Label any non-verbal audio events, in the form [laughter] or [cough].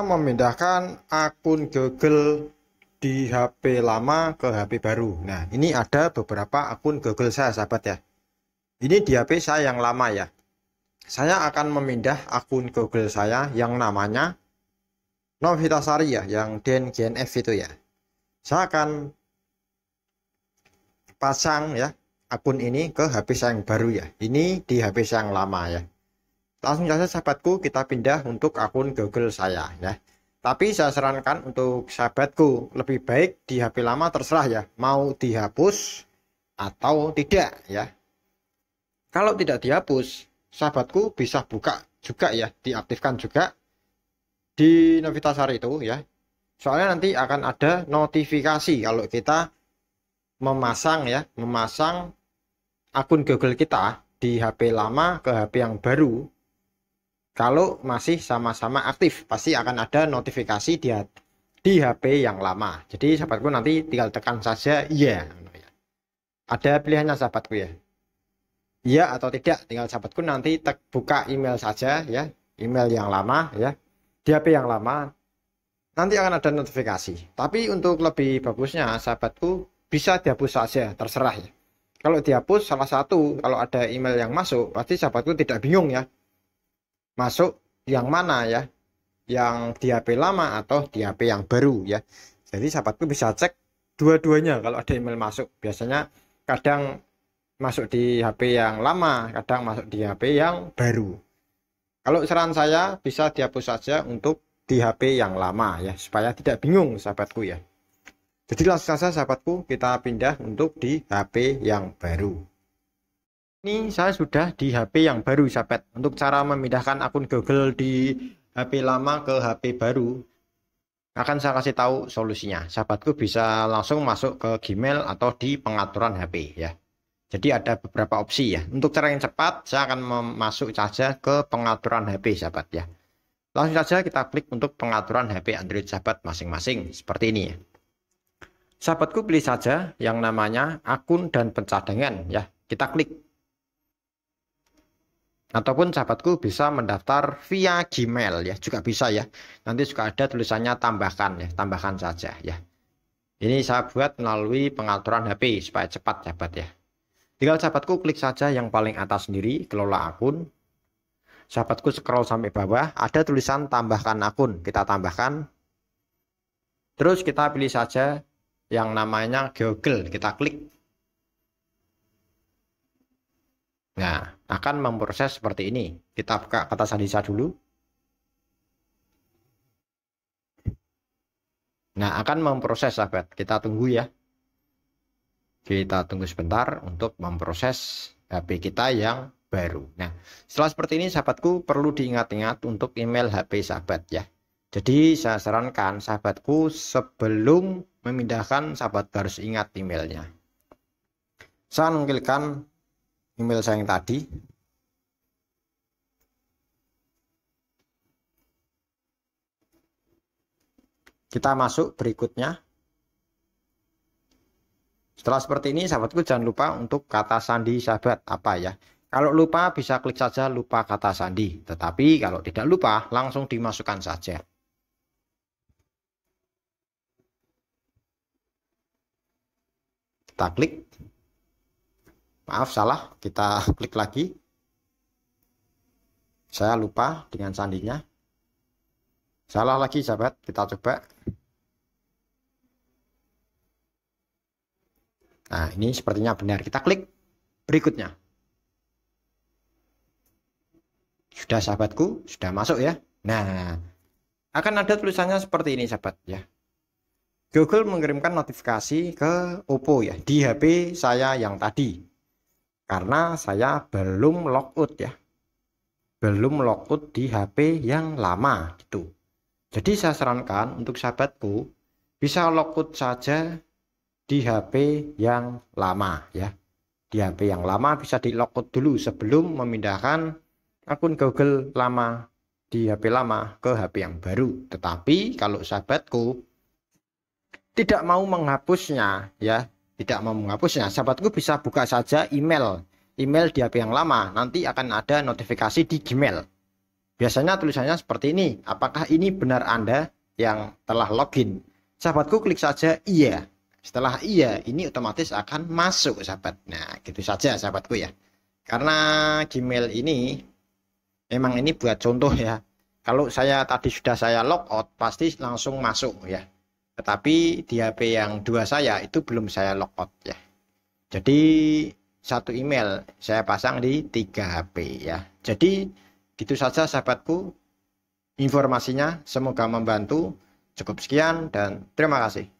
memindahkan akun Google di HP lama ke HP baru. Nah, ini ada beberapa akun Google saya, sahabat ya. Ini di HP saya yang lama ya. Saya akan memindah akun Google saya yang namanya Novitasari ya, yang Den GNF itu ya. Saya akan pasang ya akun ini ke HP saya yang baru ya. Ini di HP saya yang lama ya. Langsung saja sahabatku kita pindah untuk akun Google saya ya. Tapi saya sarankan untuk sahabatku lebih baik di HP lama terserah ya, mau dihapus atau tidak ya. Kalau tidak dihapus, sahabatku bisa buka juga ya, diaktifkan juga di Novitasari itu ya. Soalnya nanti akan ada notifikasi kalau kita memasang ya, memasang akun Google kita di HP lama ke HP yang baru kalau masih sama-sama aktif pasti akan ada notifikasi di, di HP yang lama jadi sahabatku nanti tinggal tekan saja iya yeah. ada pilihannya sahabatku ya iya atau tidak tinggal sahabatku nanti tek, buka email saja ya email yang lama ya di HP yang lama nanti akan ada notifikasi tapi untuk lebih bagusnya sahabatku bisa dihapus saja terserah ya kalau dihapus salah satu kalau ada email yang masuk pasti sahabatku tidak bingung ya masuk yang mana ya yang di HP lama atau di HP yang baru ya jadi sahabatku bisa cek dua-duanya kalau ada email masuk biasanya kadang masuk di HP yang lama kadang masuk di HP yang baru kalau saran saya bisa dihapus saja untuk di HP yang lama ya supaya tidak bingung sahabatku ya jadi langsung saja sahabatku kita pindah untuk di HP yang baru ini saya sudah di HP yang baru sahabat untuk cara memindahkan akun Google di HP lama ke HP baru akan saya kasih tahu solusinya sahabatku bisa langsung masuk ke Gmail atau di pengaturan HP ya jadi ada beberapa opsi ya untuk cara yang cepat saya akan masuk saja ke pengaturan HP sahabat ya langsung saja kita klik untuk pengaturan HP Android sahabat masing-masing seperti ini ya. sahabatku pilih saja yang namanya akun dan pencadangan ya kita klik ataupun sahabatku bisa mendaftar via Gmail ya juga bisa ya nanti juga ada tulisannya tambahkan ya tambahkan saja ya ini saya buat melalui pengaturan HP supaya cepat sahabat ya tinggal sahabatku klik saja yang paling atas sendiri kelola akun sahabatku scroll sampai bawah ada tulisan tambahkan akun kita tambahkan terus kita pilih saja yang namanya Google kita klik Nah, akan memproses seperti ini. Kita buka kata sandisa dulu. Nah, akan memproses sahabat. Kita tunggu ya. Kita tunggu sebentar untuk memproses HP kita yang baru. Nah, setelah seperti ini sahabatku perlu diingat-ingat untuk email HP sahabat ya. Jadi saya sarankan sahabatku sebelum memindahkan sahabat harus ingat emailnya. Saya nukilkan email saya yang tadi kita masuk berikutnya setelah seperti ini sahabatku jangan lupa untuk kata sandi sahabat apa ya kalau lupa bisa klik saja lupa kata sandi tetapi kalau tidak lupa langsung dimasukkan saja kita klik maaf salah kita [laughs] klik lagi saya lupa dengan sandinya salah lagi sahabat kita coba nah ini sepertinya benar kita klik berikutnya sudah sahabatku sudah masuk ya nah akan ada tulisannya seperti ini sahabat ya Google mengirimkan notifikasi ke Oppo ya di HP saya yang tadi karena saya belum logout ya belum logout di HP yang lama gitu jadi saya sarankan untuk sahabatku bisa logout saja di HP yang lama ya di HP yang lama bisa di logout dulu sebelum memindahkan akun Google lama di HP lama ke HP yang baru tetapi kalau sahabatku tidak mau menghapusnya ya tidak mau menghapusnya, sahabatku bisa buka saja email email di HP yang lama. Nanti akan ada notifikasi di Gmail. Biasanya tulisannya seperti ini. Apakah ini benar Anda yang telah login? Sahabatku klik saja iya. Setelah iya, ini otomatis akan masuk sahabat. Nah, gitu saja sahabatku ya. Karena Gmail ini memang ini buat contoh ya. Kalau saya tadi sudah saya log out, pasti langsung masuk ya. Tetapi di HP yang dua saya itu belum saya logout ya. Jadi satu email saya pasang di tiga HP ya. Jadi gitu saja sahabatku informasinya. Semoga membantu. Cukup sekian dan terima kasih.